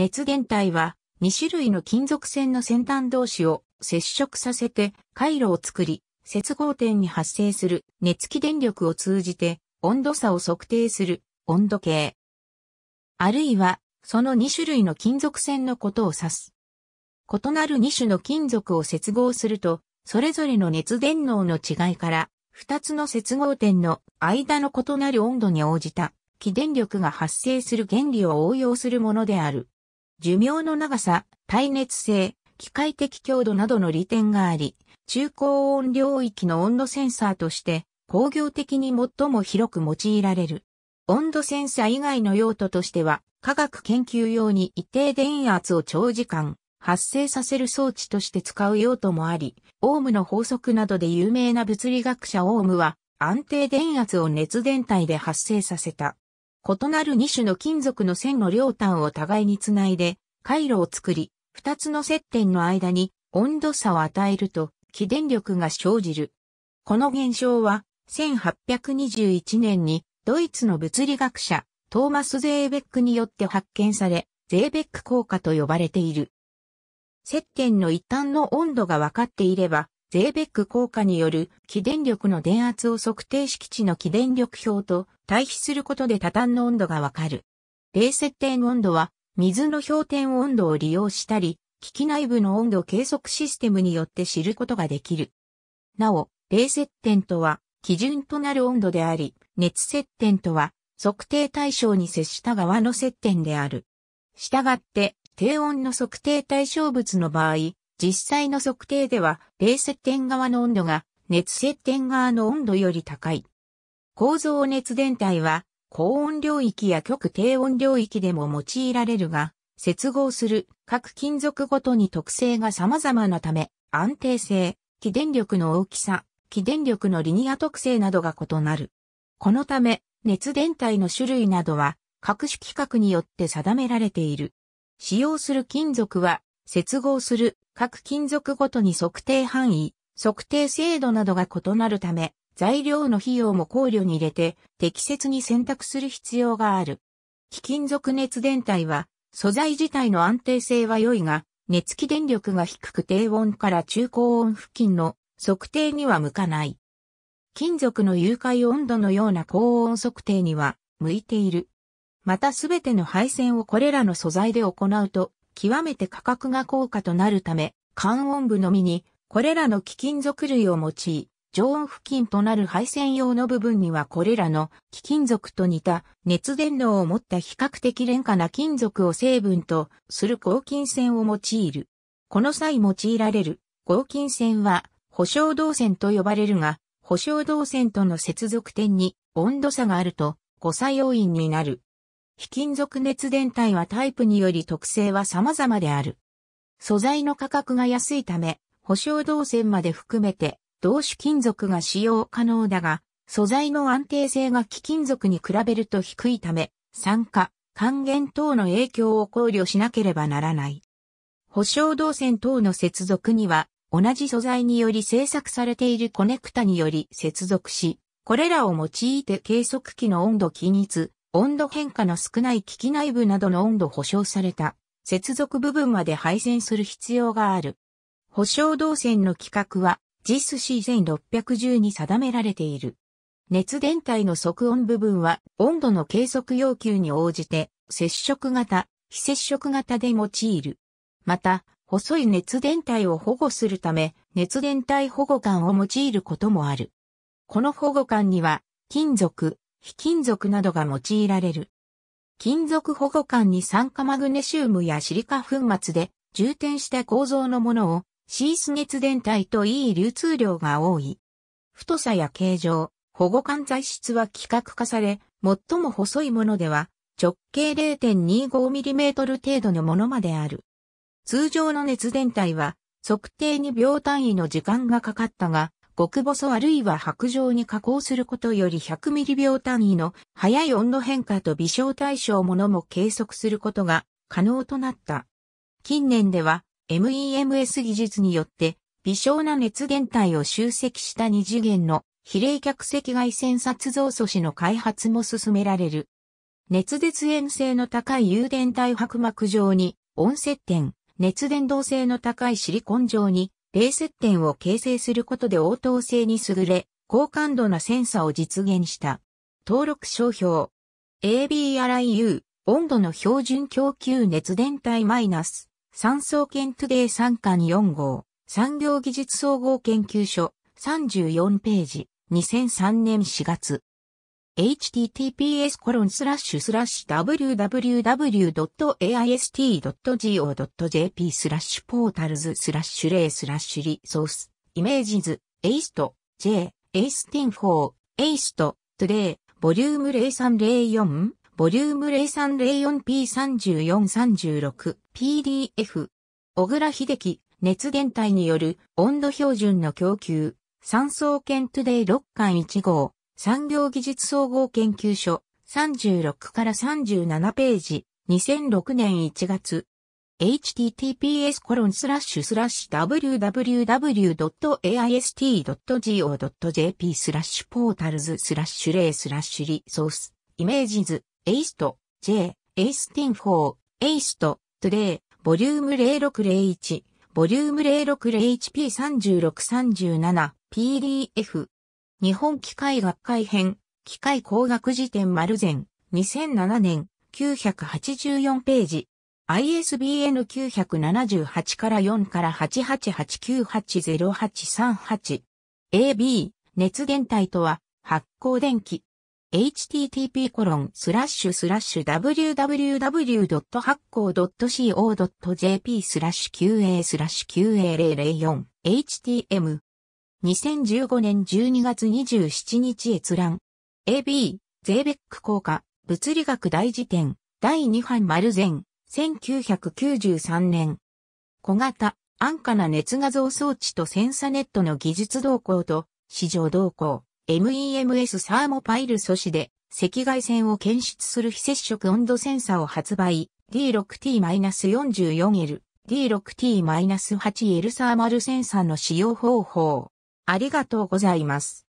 熱源体は2種類の金属線の先端同士を接触させて回路を作り、接合点に発生する熱気電力を通じて温度差を測定する温度計。あるいは、その2種類の金属線のことを指す。異なる2種の金属を接合すると、それぞれの熱電能の違いから、2つの接合点の間の異なる温度に応じた、起電力が発生する原理を応用するものである。寿命の長さ、耐熱性、機械的強度などの利点があり、中高温領域の温度センサーとして工業的に最も広く用いられる。温度センサー以外の用途としては、科学研究用に一定電圧を長時間発生させる装置として使う用途もあり、オームの法則などで有名な物理学者オームは、安定電圧を熱伝体で発生させた。異なる2種の金属の線の両端を互いにつないで、回路を作り、2つの接点の間に温度差を与えると、起電力が生じる。この現象は、1821年にドイツの物理学者、トーマス・ゼーベックによって発見され、ゼーベック効果と呼ばれている。接点の一端の温度が分かっていれば、ゼーベック効果による起電力の電圧を測定式地の起電力表と対比することで多端の温度がわかる。冷設定温度は、水の氷点温度を利用したり、機器内部の温度計測システムによって知ることができる。なお、冷接点とは、基準となる温度であり、熱接点とは、測定対象に接した側の接点である。したがって、低温の測定対象物の場合、実際の測定では、冷接点側の温度が、熱接点側の温度より高い。構造熱伝体は、高温領域や極低温領域でも用いられるが、接合する各金属ごとに特性が様々なため、安定性、起電力の大きさ、起電力のリニア特性などが異なる。このため、熱伝体の種類などは、各種規格によって定められている。使用する金属は、接合する各金属ごとに測定範囲、測定精度などが異なるため、材料の費用も考慮に入れて適切に選択する必要がある。貴金属熱伝体は素材自体の安定性は良いが、熱気電力が低く低温から中高温付近の測定には向かない。金属の融解温度のような高温測定には向いている。またすべての配線をこれらの素材で行うと、極めて価格が高価となるため、関温部のみにこれらの貴金属類を用い、常温付近となる配線用の部分にはこれらの貴金属と似た熱電脳を持った比較的廉価な金属を成分とする合金線を用いる。この際用いられる合金線は保証導線と呼ばれるが、保証導線との接続点に温度差があると誤作用因になる。非金属熱電体はタイプにより特性は様々である。素材の価格が安いため、保証導線まで含めて同種金属が使用可能だが、素材の安定性が貴金属に比べると低いため、酸化、還元等の影響を考慮しなければならない。保証動線等の接続には、同じ素材により製作されているコネクタにより接続し、これらを用いて計測器の温度均一、温度変化の少ない機器内部などの温度保証された接続部分まで配線する必要がある。保証動線の規格は JIS C1610 に定められている。熱伝体の測温部分は温度の計測要求に応じて接触型、非接触型で用いる。また、細い熱伝体を保護するため、熱伝体保護管を用いることもある。この保護管には、金属、非金属などが用いられる。金属保護管に酸化マグネシウムやシリカ粉末で充填した構造のものをシース熱伝体といい流通量が多い。太さや形状、保護管材質は規格化され、最も細いものでは直径 0.25mm 程度のものまである。通常の熱伝体は測定に秒単位の時間がかかったが、極細あるいは白状に加工することより 100mm 秒単位の早い温度変化と微小対象ものも計測することが可能となった。近年では MEMS 技術によって、微小な熱伝体を集積した二次元の比例客赤外線殺像素子の開発も進められる。熱絶縁性の高い有電体薄膜上に、温接点、熱伝導性の高いシリコン上に、冷接点を形成することで応答性に優れ、高感度なセンサを実現した。登録商標 ABRIU 温度の標準供給熱伝体マイナス産総研トゥデイ3巻4号、産業技術総合研究所、34ページ、2003年4月。https www.aist.go.jp スラッシュポータルズスラッシュレイスラッシュリソースイメージズエイスト J エイスティン4エイストトゥデイボリューム0304ボリューム 0304P3436、PDF。小倉秀樹、熱伝体による温度標準の供給、三層研トゥデイ6巻1号、産業技術総合研究所、36から37ページ、2006年1月。https コロンスラッシュスラッシュ www.aist.go.jp スラッシュポータルズスラッシュレイスラッシュリソースイメージズエイスト、J、エイスティンフォー、エイスト、トゥデイ、ボリューム0601、ボリューム 0601P3637PDF。日本機械学会編、機械工学辞典丸前、2007年、984ページ。ISBN 978から4から8 8 8 9 8 0 8 3 8 AB、熱電体とは、発光電気、http://www. 発行 .co.jp スラッシュ qa スラッシュ a 0 0 4 h t m 2015年12月27日閲覧 AB ゼーベック効果物理学大辞典第2版丸前1993年小型安価な熱画像装置とセンサネットの技術動向と市場動向 MEMS サーモパイル素子で赤外線を検出する非接触温度センサを発売 D6T-44L D6T-8L サーマルセンサーの使用方法。ありがとうございます。